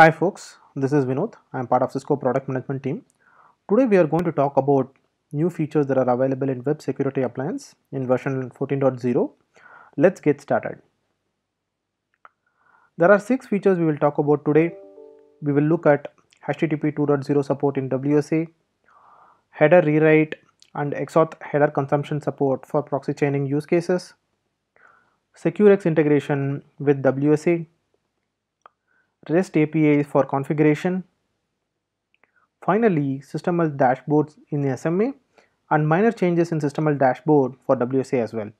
Hi folks, this is Vinod. I am part of Cisco product management team. Today we are going to talk about new features that are available in web security appliance in version 14.0. Let's get started. There are six features we will talk about today. We will look at HTTP 2.0 support in WSA, header rewrite and XAuth header consumption support for proxy chaining use cases, SecureX integration with WSA REST API for configuration. Finally, systemal dashboards in SMA and minor changes in systemal dashboard for WSA as well.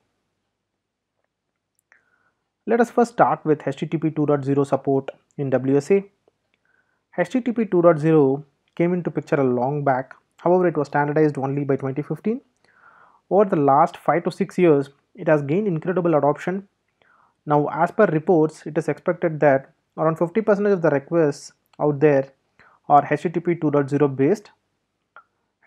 Let us first start with HTTP 2.0 support in WSA. HTTP 2.0 came into picture a long back, however it was standardized only by 2015. Over the last 5 to 6 years, it has gained incredible adoption. Now as per reports, it is expected that around 50% of the requests out there are HTTP 2.0 based.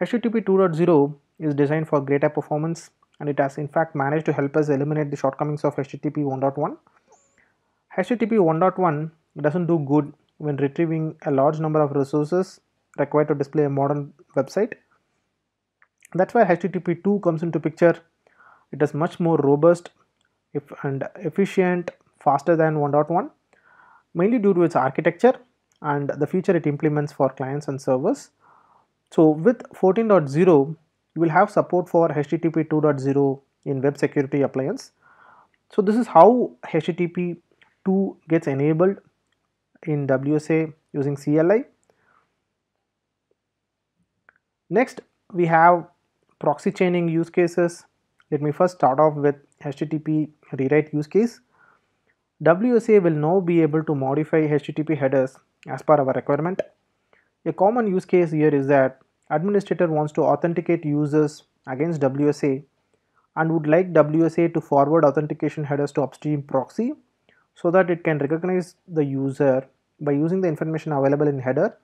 HTTP 2.0 is designed for greater performance and it has in fact managed to help us eliminate the shortcomings of HTTP 1.1. HTTP 1.1 doesn't do good when retrieving a large number of resources required to display a modern website. That's where HTTP 2 comes into picture. It is much more robust if and efficient faster than 1.1 mainly due to its architecture and the feature it implements for clients and servers. So with 14.0, you will have support for HTTP 2.0 in web security appliance. So this is how HTTP 2 gets enabled in WSA using CLI. Next, we have proxy chaining use cases. Let me first start off with HTTP rewrite use case. WSA will now be able to modify HTTP headers as per our requirement. A common use case here is that administrator wants to authenticate users against WSA and would like WSA to forward authentication headers to upstream proxy so that it can recognize the user by using the information available in header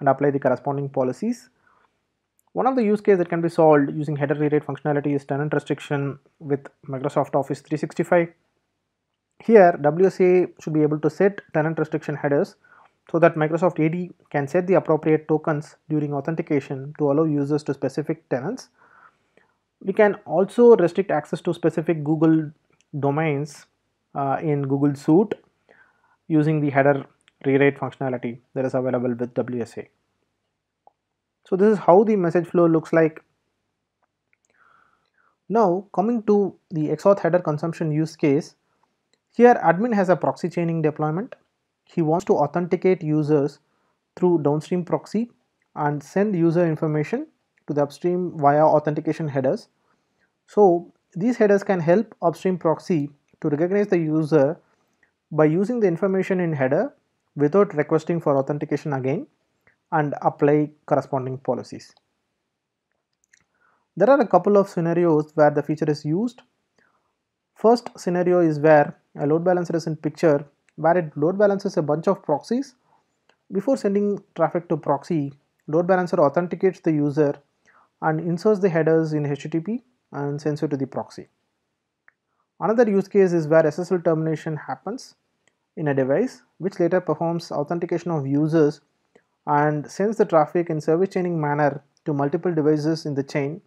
and apply the corresponding policies. One of the use case that can be solved using header rewrite functionality is tenant restriction with Microsoft Office 365 here WSA should be able to set tenant restriction headers so that Microsoft AD can set the appropriate tokens during authentication to allow users to specific tenants. We can also restrict access to specific Google domains uh, in Google Suite using the header rewrite functionality that is available with WSA. So this is how the message flow looks like. Now coming to the XAuth header consumption use case, here admin has a proxy chaining deployment. He wants to authenticate users through downstream proxy and send user information to the upstream via authentication headers. So these headers can help upstream proxy to recognize the user by using the information in header without requesting for authentication again and apply corresponding policies. There are a couple of scenarios where the feature is used. First scenario is where a load balancer is in picture where it load balances a bunch of proxies. Before sending traffic to proxy, load balancer authenticates the user and inserts the headers in HTTP and sends it to the proxy. Another use case is where SSL termination happens in a device which later performs authentication of users and sends the traffic in service chaining manner to multiple devices in the chain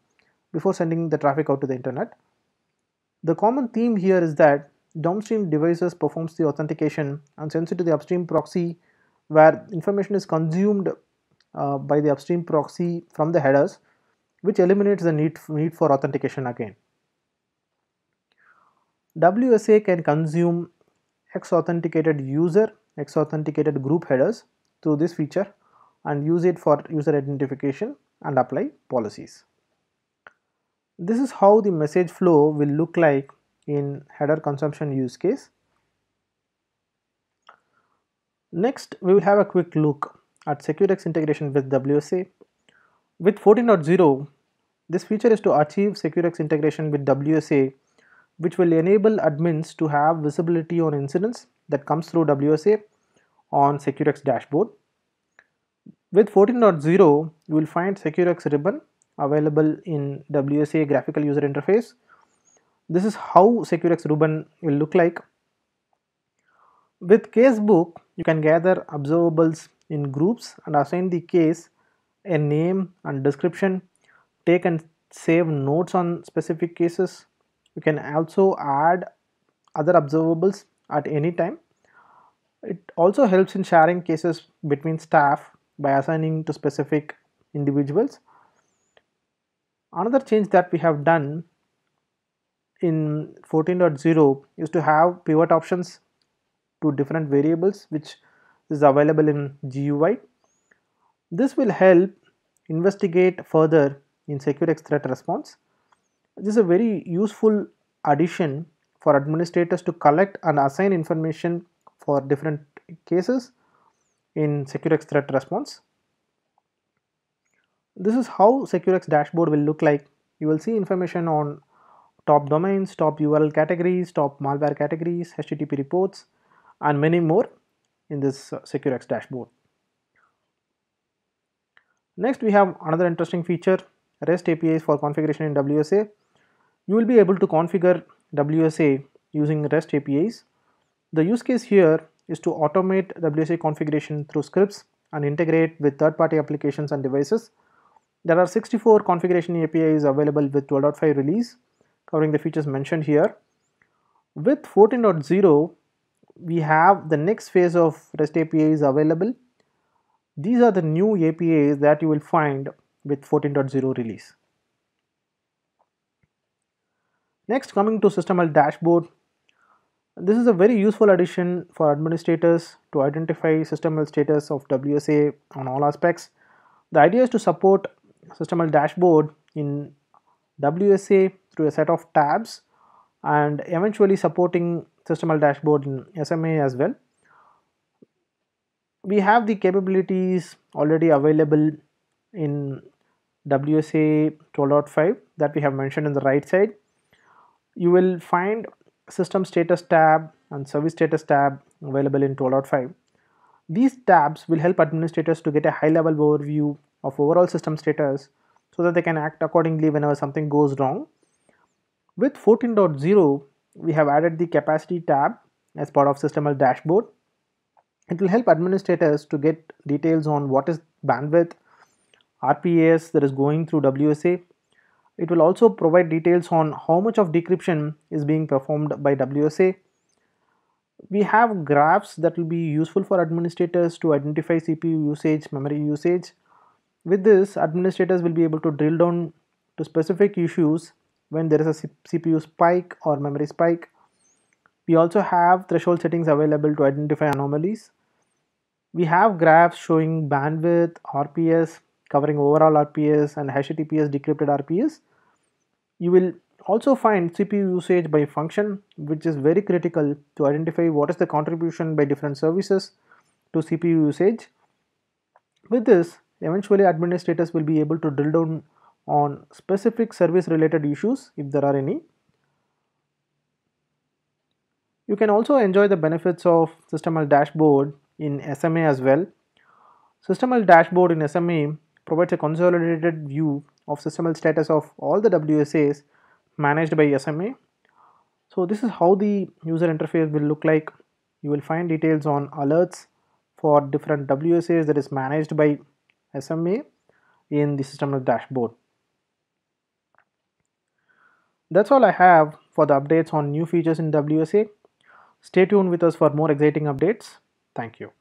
before sending the traffic out to the internet. The common theme here is that downstream devices performs the authentication and sends it to the upstream proxy where information is consumed uh, by the upstream proxy from the headers which eliminates the need, need for authentication again. WSA can consume X authenticated user, X authenticated group headers through this feature and use it for user identification and apply policies. This is how the message flow will look like in header consumption use case. Next, we will have a quick look at SecureX integration with WSA. With 14.0, this feature is to achieve SecureX integration with WSA, which will enable admins to have visibility on incidents that comes through WSA on SecureX dashboard. With 14.0, you will find SecureX ribbon available in WSA graphical user interface this is how SecureX Ruben will look like. With casebook, you can gather observables in groups and assign the case a name and description, take and save notes on specific cases. You can also add other observables at any time. It also helps in sharing cases between staff by assigning to specific individuals. Another change that we have done in 14.0 is to have pivot options to different variables which is available in GUI. This will help investigate further in SecureX threat response. This is a very useful addition for administrators to collect and assign information for different cases in SecureX threat response. This is how SecureX dashboard will look like. You will see information on top domains, top URL categories, top malware categories, HTTP reports, and many more in this uh, SecureX dashboard. Next, we have another interesting feature, REST APIs for configuration in WSA. You will be able to configure WSA using REST APIs. The use case here is to automate WSA configuration through scripts and integrate with third-party applications and devices. There are 64 configuration APIs available with 12.5 release covering the features mentioned here. With 14.0, we have the next phase of REST APIs available. These are the new APIs that you will find with 14.0 release. Next, coming to SystemL dashboard. This is a very useful addition for administrators to identify SystemL status of WSA on all aspects. The idea is to support SystemL dashboard in WSA through a set of tabs and eventually supporting SystemL dashboard in SMA as well. We have the capabilities already available in WSA 12.5 that we have mentioned in the right side. You will find system status tab and service status tab available in 12.5. These tabs will help administrators to get a high level overview of overall system status so that they can act accordingly whenever something goes wrong with 14.0, we have added the capacity tab as part of Systemal dashboard. It will help administrators to get details on what is bandwidth, RPAS that is going through WSA. It will also provide details on how much of decryption is being performed by WSA. We have graphs that will be useful for administrators to identify CPU usage, memory usage. With this, administrators will be able to drill down to specific issues when there is a CPU spike or memory spike. We also have threshold settings available to identify anomalies. We have graphs showing bandwidth, RPS, covering overall RPS and HTTPS decrypted RPS. You will also find CPU usage by function, which is very critical to identify what is the contribution by different services to CPU usage. With this, eventually administrators will be able to drill down on specific service related issues if there are any. You can also enjoy the benefits of SystemL dashboard in SMA as well. SystemL dashboard in SMA provides a consolidated view of SystemL status of all the WSAs managed by SMA. So this is how the user interface will look like. You will find details on alerts for different WSAs that is managed by SMA in the SystemL dashboard. That's all I have for the updates on new features in WSA. Stay tuned with us for more exciting updates. Thank you.